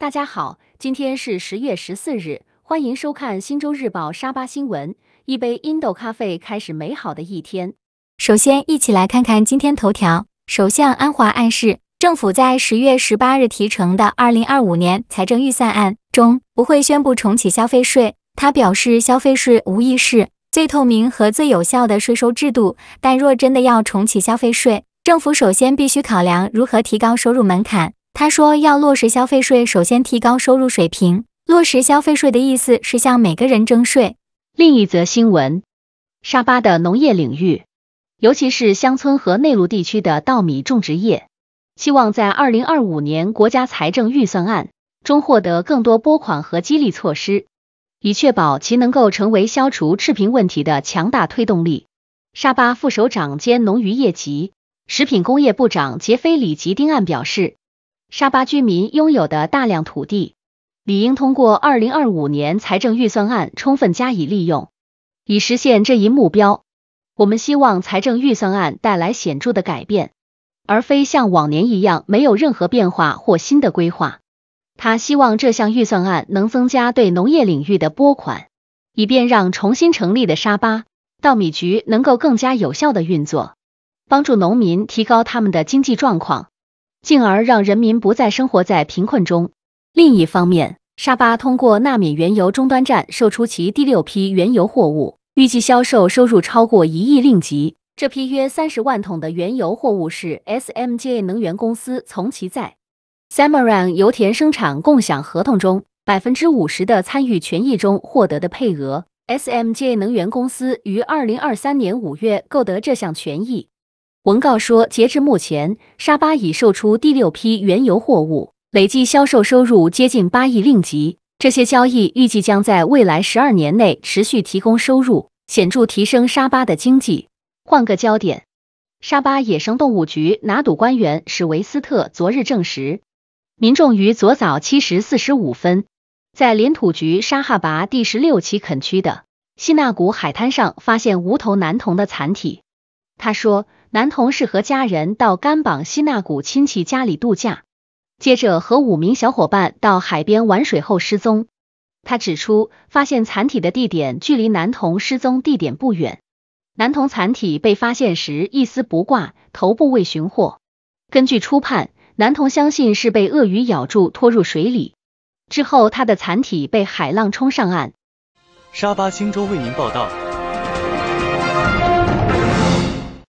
大家好，今天是十月十四日，欢迎收看《新洲日报》沙巴新闻。一杯印度咖啡开始美好的一天。首先，一起来看看今天头条：首相安华暗示，政府在十月十八日提成的二零二五年财政预算案中不会宣布重启消费税。他表示，消费税无疑是最透明和最有效的税收制度，但若真的要重启消费税，政府首先必须考量如何提高收入门槛。他说，要落实消费税，首先提高收入水平。落实消费税的意思是向每个人征税。另一则新闻，沙巴的农业领域，尤其是乡村和内陆地区的稻米种植业，希望在二零二五年国家财政预算案中获得更多拨款和激励措施，以确保其能够成为消除赤贫问题的强大推动力。沙巴副首长兼农渔业及食品工业部长杰菲里吉丁案表示。沙巴居民拥有的大量土地，理应通过二零二五年财政预算案充分加以利用，以实现这一目标。我们希望财政预算案带来显著的改变，而非像往年一样没有任何变化或新的规划。他希望这项预算案能增加对农业领域的拨款，以便让重新成立的沙巴稻米局能够更加有效的运作，帮助农民提高他们的经济状况。进而让人民不再生活在贫困中。另一方面，沙巴通过纳米原油终端站售出其第六批原油货物，预计销售收入超过一亿令吉。这批约三十万桶的原油货物是 SMJA 能源公司从其在 s a m a r a n g 油田生产共享合同中百分之五十的参与权益中获得的配额。SMJA 能源公司于二零二三年五月购得这项权益。文告说，截至目前，沙巴已售出第六批原油货物，累计销售收入接近八亿令吉。这些交易预计将在未来十二年内持续提供收入，显著提升沙巴的经济。换个焦点，沙巴野生动物局拿赌官员史维斯特昨日证实，民众于昨早七时四十五分，在林土局沙哈拔第十六期垦区的西纳古海滩上发现无头男童的残体。他说，男童是和家人到甘榜西纳古亲戚家里度假，接着和五名小伙伴到海边玩水后失踪。他指出，发现残体的地点距离男童失踪地点不远。男童残体被发现时一丝不挂，头部未寻获。根据初判，男童相信是被鳄鱼咬住拖入水里，之后他的残体被海浪冲上岸。沙巴星洲为您报道。